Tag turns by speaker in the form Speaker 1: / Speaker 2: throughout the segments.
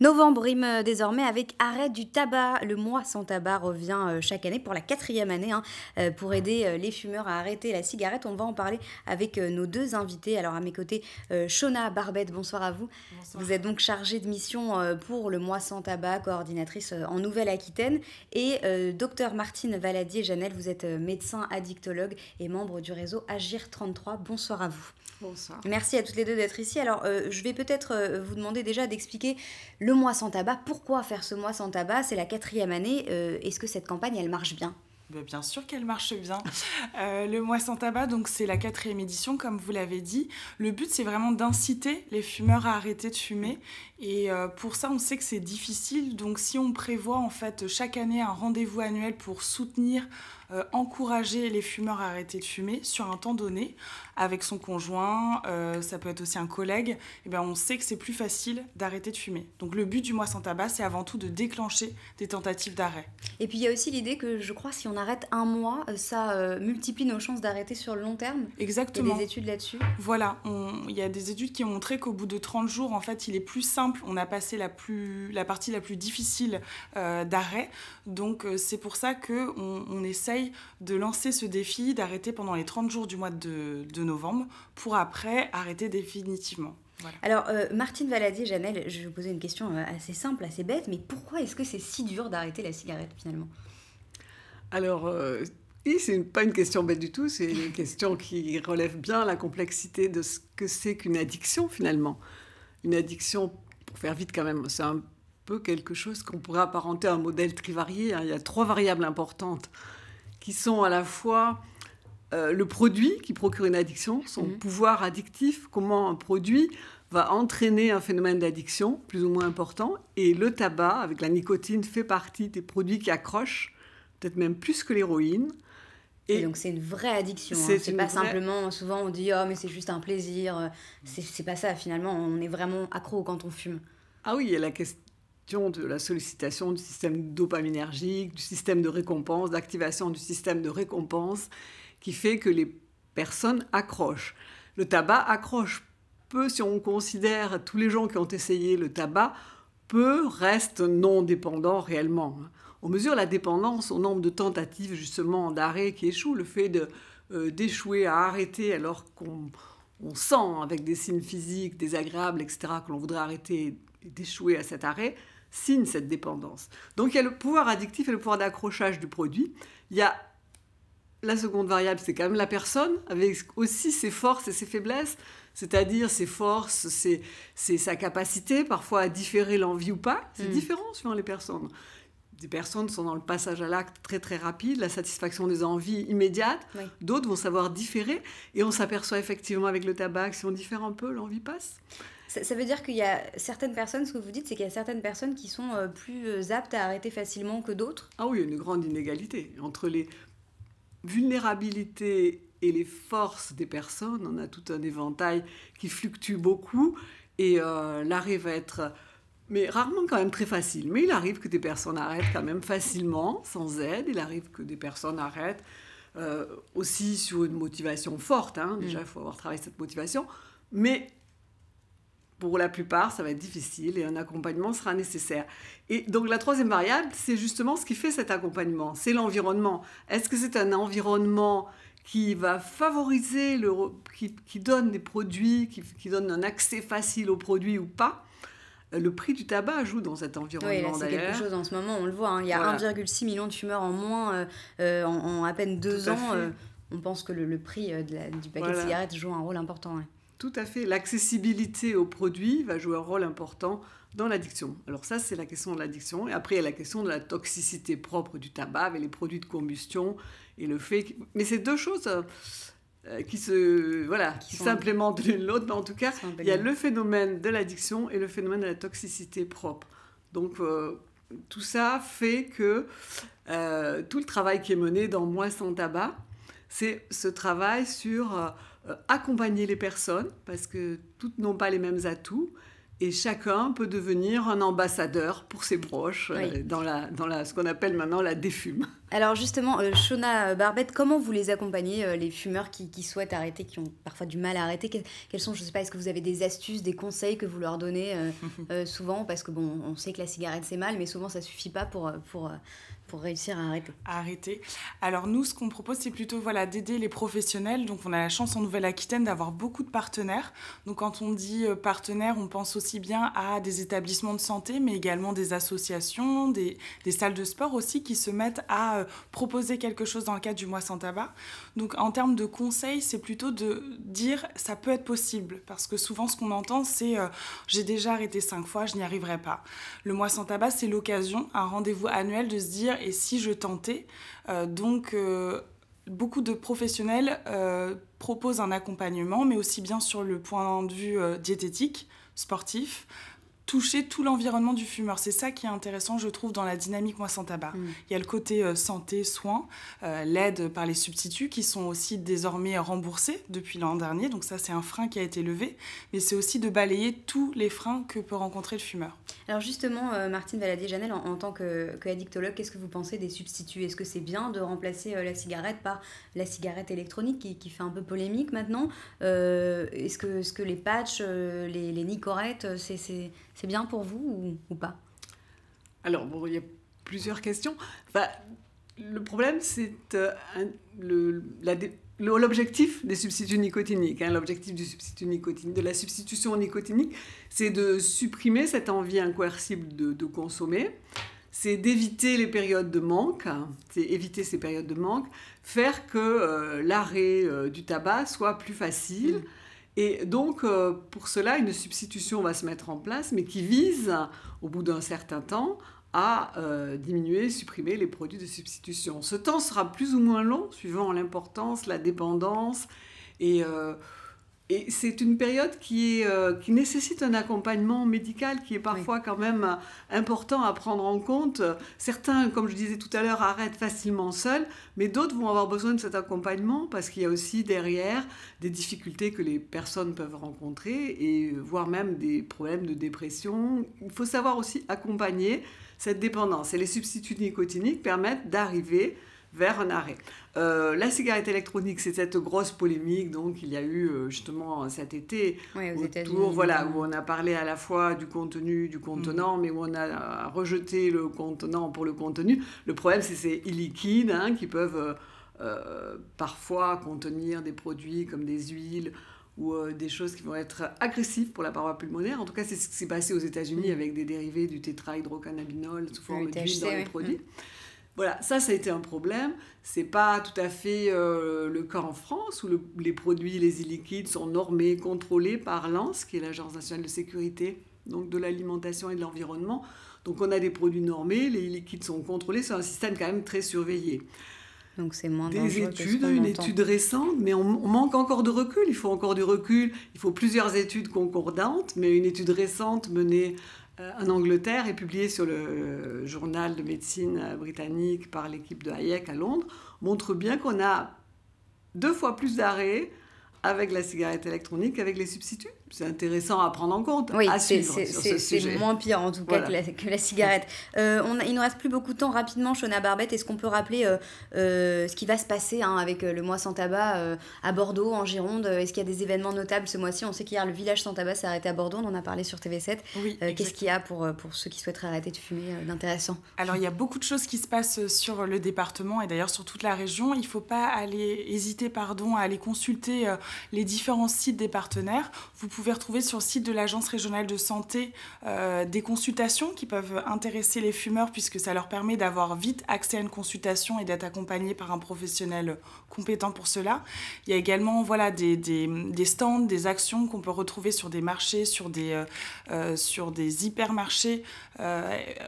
Speaker 1: Novembre rime euh, désormais avec arrêt du tabac. Le mois sans tabac revient euh, chaque année pour la quatrième année hein, euh, pour aider les fumeurs à arrêter la cigarette. On va en parler avec nos deux invités. Alors à mes côtés, Shona Barbette, bonsoir à vous. Vous êtes donc chargée de mission pour le mois sans tabac, coordinatrice en Nouvelle-Aquitaine. Et docteur Martine Valadier-Janel, vous êtes médecin addictologue et membre du réseau Agir 33. Bonsoir à vous. Bonsoir. Merci à toutes les deux d'être ici. Alors, euh, je vais peut-être euh, vous demander déjà d'expliquer le mois sans tabac. Pourquoi faire ce mois sans tabac C'est la quatrième année. Euh, est-ce que
Speaker 2: cette campagne, elle marche bien bah, bien sûr qu'elle marche bien. Euh, le mois sans tabac, donc c'est la quatrième édition, comme vous l'avez dit. Le but, c'est vraiment d'inciter les fumeurs à arrêter de fumer. Et euh, pour ça, on sait que c'est difficile. Donc si on prévoit en fait chaque année un rendez-vous annuel pour soutenir, euh, encourager les fumeurs à arrêter de fumer sur un temps donné, avec son conjoint, ça peut être aussi un collègue, et eh ben on sait que c'est plus facile d'arrêter de fumer. Donc le but du mois sans tabac, c'est avant tout de déclencher des tentatives d'arrêt. Et
Speaker 1: puis il y a aussi l'idée que je crois si on a arrête un mois, euh, ça euh, multiplie nos chances d'arrêter sur le long terme. Exactement. Il y a des études là-dessus.
Speaker 2: Voilà, il y a des études qui ont montré qu'au bout de 30 jours, en fait, il est plus simple, on a passé la, plus, la partie la plus difficile euh, d'arrêt. Donc c'est pour ça qu'on on essaye de lancer ce défi d'arrêter pendant les 30 jours du mois de, novembre pour après arrêter définitivement. Voilà. Alors, Martine
Speaker 1: Valadier, Janelle, je vais vous poser une question assez simple, assez bête, mais pourquoi est-ce que c'est si dur d'arrêter la cigarette
Speaker 3: finalement alors, ce euh, c'est pas une question bête du tout, c'est une question qui relève bien la complexité de ce que c'est qu'une addiction finalement. Une addiction, pour faire vite quand même, c'est un peu quelque chose qu'on pourrait apparenter à un modèle trivarié. Hein. Il y a trois variables importantes qui sont à la fois euh, le produit qui procure une addiction, son mhm. pouvoir addictif, comment un produit va entraîner un phénomène d'addiction plus ou moins important, et le tabac avec la nicotine fait partie des produits qui accrochent peut-être même plus que l'héroïne. Et, donc c'est une vraie addiction. Hein. C'est pas simplement,
Speaker 1: souvent on dit oh mais c'est juste un plaisir. Euh, c'est pas ça finalement, on est vraiment accro quand on fume.
Speaker 3: Ah oui, il y a la question de la sollicitation du système dopaminergique, du système de récompense, d'activation du système de récompense qui fait que les personnes accrochent. Le tabac accroche peu si on considère tous les gens qui ont essayé le tabac, peu restent non dépendants réellement. Hein on mesure la dépendance au nombre de tentatives justement d'arrêt qui échouent, le fait euh, d'échouer à arrêter alors qu'on sent avec des signes physiques désagréables, etc., que l'on voudrait arrêter et d'échouer à cet arrêt, signe cette dépendance. Donc il y a le pouvoir addictif et le pouvoir d'accrochage du produit. Il y a la seconde variable, c'est quand même la personne, avec aussi ses forces et ses faiblesses, c'est-à-dire ses forces, c'est sa capacité parfois à différer l'envie ou pas. C'est mm. différent suivant les personnes des personnes sont dans le passage à l'acte très très rapide, la satisfaction des envies immédiates. D'autres vont savoir différer. Et on s'aperçoit effectivement avec le tabac, si on diffère un peu, l'envie passe.
Speaker 1: Ça, veut dire qu'il y a certaines personnes, ce que vous dites, c'est qu'il y a certaines personnes qui sont euh, plus euh, aptes à arrêter facilement que d'autres
Speaker 3: Ah oui, il y a une grande inégalité. Entre les vulnérabilités et les forces des personnes, on a tout un éventail qui fluctue beaucoup. Et euh, l'arrêt va être mais rarement quand même très facile. Mais il arrive que des personnes arrêtent quand même facilement, sans aide. Il arrive que des personnes arrêtent euh, aussi sur une motivation forte. Hein. Mm. Déjà, il faut avoir travaillé cette motivation. Mais pour la plupart, ça va être difficile et un accompagnement sera nécessaire. Et donc la troisième variable, c'est justement ce qui fait cet accompagnement, c'est l'environnement. Est-ce que c'est un environnement qui va favoriser, le, qui, donne des produits, qui donne un accès facile aux produits ou pas
Speaker 1: le prix du tabac joue dans cet environnement. Oui, c'est quelque chose en ce moment, on le voit. Hein. Il y a 1,6 million de fumeurs en moins euh, euh, en, à peine deux ans. Euh, on pense que le, prix de du paquet de cigarettes joue un rôle important.
Speaker 3: Tout à fait. L'accessibilité aux produits va jouer un rôle important dans l'addiction. Alors ça, c'est la question de l'addiction. Et après, il y a la question de la toxicité propre du tabac avec les produits de combustion et le fait... Mais c'est deux choses euh, qui se voilà qui, simplement s'implémentent l'une l'autre mais en tout cas il y a le phénomène de l'addiction et le phénomène de la toxicité propre donc euh, tout ça fait que euh, tout le travail qui est mené dans Moi sans tabac c'est ce travail sur accompagner les personnes parce que toutes n'ont pas les mêmes atouts et chacun peut devenir un ambassadeur pour ses proches dans, la, dans la, ce qu'on appelle maintenant la défume.
Speaker 1: Alors justement, euh, Shona Barbette, comment vous les accompagnez, euh, les fumeurs qui, qui, souhaitent arrêter, qui ont parfois du mal à arrêter Quelles sont, je sais pas, est-ce que vous avez des astuces, des conseils que vous leur donnez euh, souvent Parce que bon, on sait que la cigarette c'est mal, mais souvent ça suffit pas pour, pour,
Speaker 2: pour réussir à arrêter. arrêter. Alors nous, ce qu'on propose, c'est plutôt voilà d'aider les professionnels. Donc on a la chance en Nouvelle-Aquitaine d'avoir beaucoup de partenaires. Donc quand on dit partenaires, on pense aussi bien à des établissements de santé, mais également des associations, des, des salles de sport aussi qui se mettent à euh, proposer quelque chose dans le cadre du mois sans tabac. Donc en termes de conseils, c'est plutôt de dire ça peut être possible, parce que souvent ce qu'on entend, c'est euh, j'ai déjà arrêté cinq fois, je n'y arriverai pas. Le mois sans tabac, c'est l'occasion, un rendez-vous annuel de se dire et si je tentais euh, Donc beaucoup de professionnels proposent un accompagnement, mais aussi bien sur le point de vue diététique, sportif, toucher tout l'environnement du fumeur. C'est ça qui est intéressant, je trouve, dans la dynamique Moins sans tabac. Mm. Il y a le côté euh, santé, soins, euh, l'aide par les substituts qui sont aussi désormais remboursés depuis l'an dernier. Donc ça, c'est un frein qui a été levé. Mais c'est aussi de balayer tous les freins que peut rencontrer le fumeur.
Speaker 1: Alors justement, euh, Martine Valadier-Janel, en, tant qu'addictologue, que qu'est-ce que vous pensez des substituts Est-ce que c'est bien de remplacer la cigarette par la cigarette électronique qui, fait un peu polémique maintenant Est-ce que, -ce que les patchs, les, les nicorettes, c'est c'est bien pour vous ou, pas
Speaker 3: Alors, bon, il y a plusieurs questions. le problème, c'est euh, l'objectif des substituts nicotiniques. Hein. l'objectif du substitut de la substitution nicotinique, c'est de supprimer cette envie incoercible de, consommer. C'est d'éviter les périodes de manque, hein. c'est éviter ces périodes de manque, faire que euh, l'arrêt euh, du tabac soit plus facile. Mm. Et donc, euh, pour cela, une substitution va se mettre en place, mais qui vise, au bout d'un certain temps, à diminuer euh, diminuer, supprimer les produits de substitution. Ce temps sera plus ou moins long, suivant l'importance, la dépendance et euh, et c'est une période euh, qui, nécessite un accompagnement médical qui est parfois quand même euh, important à prendre en compte. Certains, comme je disais tout à l'heure, arrêtent facilement seuls, mais d'autres vont avoir besoin de cet accompagnement parce qu'il y a aussi derrière des difficultés que les personnes peuvent rencontrer et euh, voire même des problèmes de dépression. Il faut savoir aussi accompagner cette dépendance. Et les substituts nicotiniques permettent d'arriver vers un arrêt. Euh, la cigarette électronique, c'est cette grosse polémique donc il y a eu euh, justement cet été
Speaker 1: autour, voilà,
Speaker 3: où on a parlé à la fois du contenu, du contenant, mm. mais où on a euh, rejeté le contenant pour le contenu. Le problème, c'est ces illiquides hein, qui peuvent parfois contenir des produits comme des huiles ou des choses qui vont être agressives pour la paroi pulmonaire. En tout cas, c'est ce qui s'est passé aux États-Unis mm. avec des dérivés du tétrahydrocannabinol sous forme d'huile dans les produits. Mm. Voilà, ça, ça a été un problème. C'est pas tout à fait euh, le cas en France où les produits, les illiquides sont normés, contrôlés par l'ANS, qui est l'Agence nationale de sécurité donc de l'alimentation et de l'environnement. Donc on a des produits normés, les liquides sont contrôlés, c'est un système quand même très surveillé.
Speaker 1: Donc c'est moins Des études, une étude
Speaker 3: récente, mais on, manque encore de recul. Il faut encore du recul. Il faut plusieurs études concordantes, mais une étude récente menée euh, en Angleterre et publié sur le journal de médecine euh, britannique par l'équipe de Hayek à Londres, montre bien qu'on a deux fois plus d'arrêts avec la cigarette électronique qu'avec les substituts c'est intéressant à prendre en compte, oui, à ce C'est moins pire
Speaker 1: en tout cas que, la, cigarette. Euh, on il nous reste plus beaucoup de temps. Rapidement, Shona Barbette, est-ce qu'on peut rappeler euh, euh, ce qui va se passer hein, avec euh, le mois sans tabac à Bordeaux, en Gironde Est-ce qu'il y a des événements notables ce mois-ci On sait qu'hier le village sans tabac s'est arrêté à Bordeaux, on en a parlé sur TV7.
Speaker 2: Qu'est-ce qu'il y a pour, pour ceux qui souhaiteraient arrêter de fumer d'intéressant Alors il y a beaucoup de choses qui se passent sur le département et d'ailleurs sur toute la région. Il ne faut pas aller hésiter pardon, à aller consulter les différents sites des partenaires. Vous pouvez pouvez retrouver sur le site de l'Agence régionale de santé euh, des consultations qui peuvent intéresser les fumeurs puisque ça leur permet d'avoir vite accès à une consultation et d'être accompagné par un professionnel compétent pour cela. Il y a également voilà, des, stands, des actions qu'on peut retrouver sur des marchés, sur des, euh, euh, sur des hypermarchés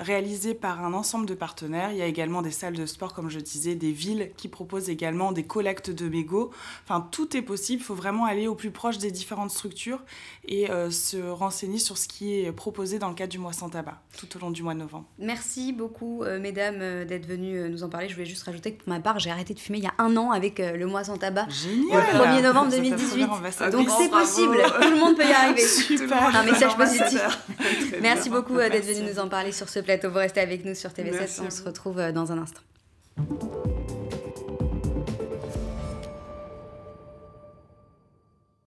Speaker 2: réalisés par un ensemble de partenaires. Il y a également des salles de sport, comme je disais, des villes qui proposent également des collectes de mégots. Enfin, tout est possible. Il faut vraiment aller au plus proche des différentes structures et euh, se renseigner sur ce qui est proposé dans le cadre du mois sans tabac tout au long du mois de novembre.
Speaker 1: Merci beaucoup, euh, mesdames, euh, d'être venues nous en parler. Je voulais juste rajouter que pour ma part, j'ai arrêté de fumer il y a un an avec le mois sans tabac. Génial. Le 1er novembre 2018. Donc c'est possible, tout le monde peut y arriver. Super. Un message positif. Merci beaucoup d'être venues nous en parler sur ce plateau. Vous restez avec nous sur TV7. On se retrouve dans un instant.